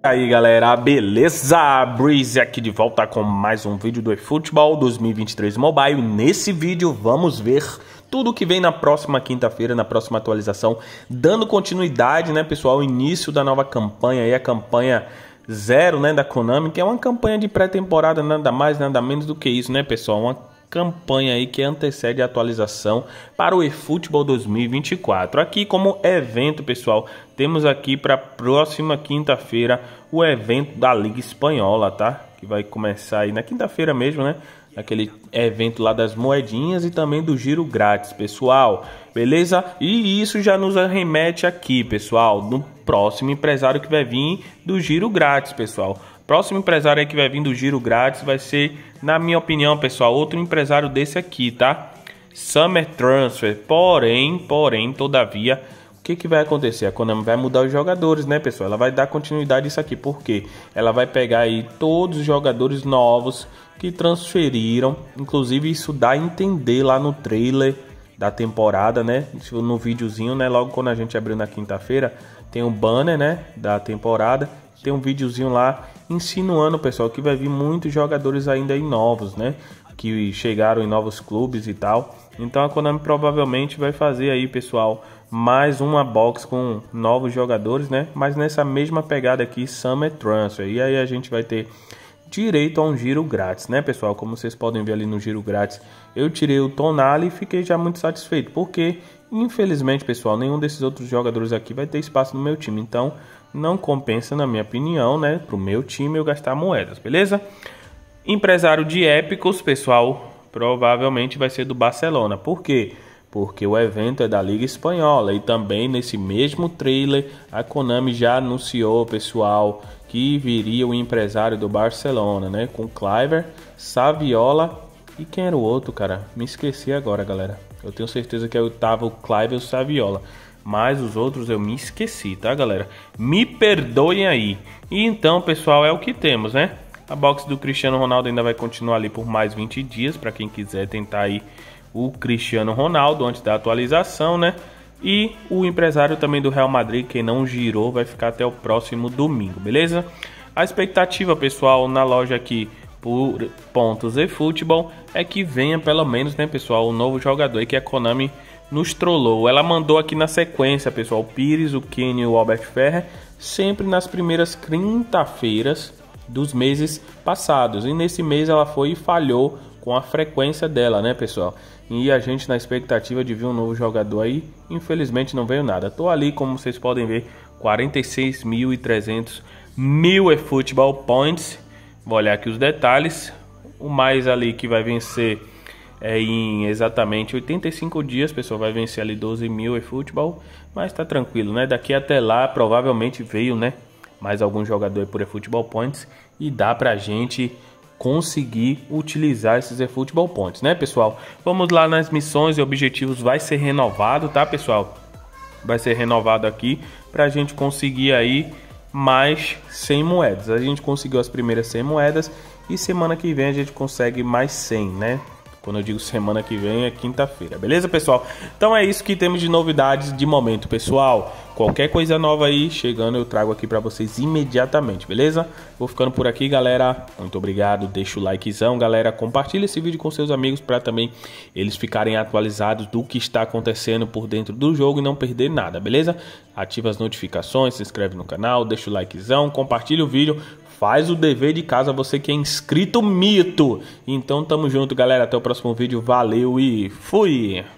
E aí galera, beleza? Breeze aqui de volta com mais um vídeo do eFootball 2023 Mobile. Nesse vídeo vamos ver tudo que vem na próxima quinta-feira, na próxima atualização, dando continuidade, né, pessoal, início da nova campanha e a campanha zero, né, da Konami, que é uma campanha de pré-temporada, nada mais, nada menos do que isso, né, pessoal? Uma campanha aí que antecede a atualização para o eFootball 2024. Aqui como evento, pessoal, temos aqui para próxima quinta-feira o evento da Liga Espanhola, tá? Que vai começar aí na quinta-feira mesmo, né? Aquele evento lá das moedinhas e também do giro grátis, pessoal. Beleza? E isso já nos arremete aqui, pessoal, no próximo empresário que vai vir do giro grátis, pessoal. Próximo empresário aí que vai vir do giro grátis vai ser, na minha opinião, pessoal, outro empresário desse aqui, tá? Summer Transfer. Porém, porém, todavia, o que, que vai acontecer? A Konami vai mudar os jogadores, né, pessoal? Ela vai dar continuidade isso aqui, porque ela vai pegar aí todos os jogadores novos que transferiram. Inclusive, isso dá a entender lá no trailer da temporada, né? No videozinho, né? Logo quando a gente abriu na quinta-feira, tem o um banner, né? Da temporada tem um videozinho lá insinuando, pessoal, que vai vir muitos jogadores ainda em novos, né? Que chegaram em novos clubes e tal. Então a Konami provavelmente vai fazer aí, pessoal, mais uma box com novos jogadores, né? Mas nessa mesma pegada aqui, Summer Transfer. E aí a gente vai ter direito a um giro grátis, né, pessoal? Como vocês podem ver ali no giro grátis, eu tirei o Tonali e fiquei já muito satisfeito, porque Infelizmente, pessoal, nenhum desses outros jogadores aqui vai ter espaço no meu time. Então, não compensa, na minha opinião, né, pro meu time eu gastar moedas, beleza? Empresário de Épicos, pessoal, provavelmente vai ser do Barcelona. Por quê? Porque o evento é da Liga Espanhola e também nesse mesmo trailer a Konami já anunciou, pessoal, que viria o empresário do Barcelona, né, com Cliver, Saviola e quem era o outro, cara? Me esqueci agora, galera. Eu tenho certeza que é tava o Clive e Saviola. Mas os outros eu me esqueci, tá, galera? Me perdoem aí. E então, pessoal, é o que temos, né? A box do Cristiano Ronaldo ainda vai continuar ali por mais 20 dias, para quem quiser tentar aí o Cristiano Ronaldo antes da atualização, né? E o empresário também do Real Madrid, quem não girou, vai ficar até o próximo domingo, beleza? A expectativa, pessoal, na loja aqui por pontos e futebol é que venha pelo menos, né, pessoal, o novo jogador que a Konami nos trollou. Ela mandou aqui na sequência, pessoal, o Pires, o Kenny e o Albert Ferrer, sempre nas primeiras quinta-feiras dos meses passados. E nesse mês ela foi e falhou com a frequência dela, né, pessoal? E a gente na expectativa de ver um novo jogador aí, infelizmente não veio nada. Tô ali, como vocês podem ver, 46.300 mil e futebol points Vou olhar aqui os detalhes. O mais ali que vai vencer é em exatamente 85 dias, pessoal, vai vencer ali 12 mil e futebol, mas tá tranquilo, né? Daqui até lá provavelmente veio, né? Mais algum jogador por eFootball Points e dá pra gente conseguir utilizar esses eFootball Points, né, pessoal? Vamos lá nas missões e objetivos, vai ser renovado, tá, pessoal? Vai ser renovado aqui pra gente conseguir aí mais 100 moedas. A gente conseguiu as primeiras 100 moedas e semana que vem a gente consegue mais 100, né? Quando eu digo semana que vem é quinta-feira, beleza, pessoal? Então é isso que temos de novidades de momento, pessoal. Qualquer coisa nova aí chegando, eu trago aqui para vocês imediatamente, beleza? Vou ficando por aqui, galera. Muito obrigado. Deixa o likezão, galera. Compartilha esse vídeo com seus amigos para também eles ficarem atualizados do que está acontecendo por dentro do jogo e não perder nada, beleza? Ativa as notificações, se inscreve no canal, deixa o likezão, compartilha o vídeo. Faz o dever de casa, você que é inscrito mito. Então tamo junto, galera. Até o próximo vídeo. Valeu e fui!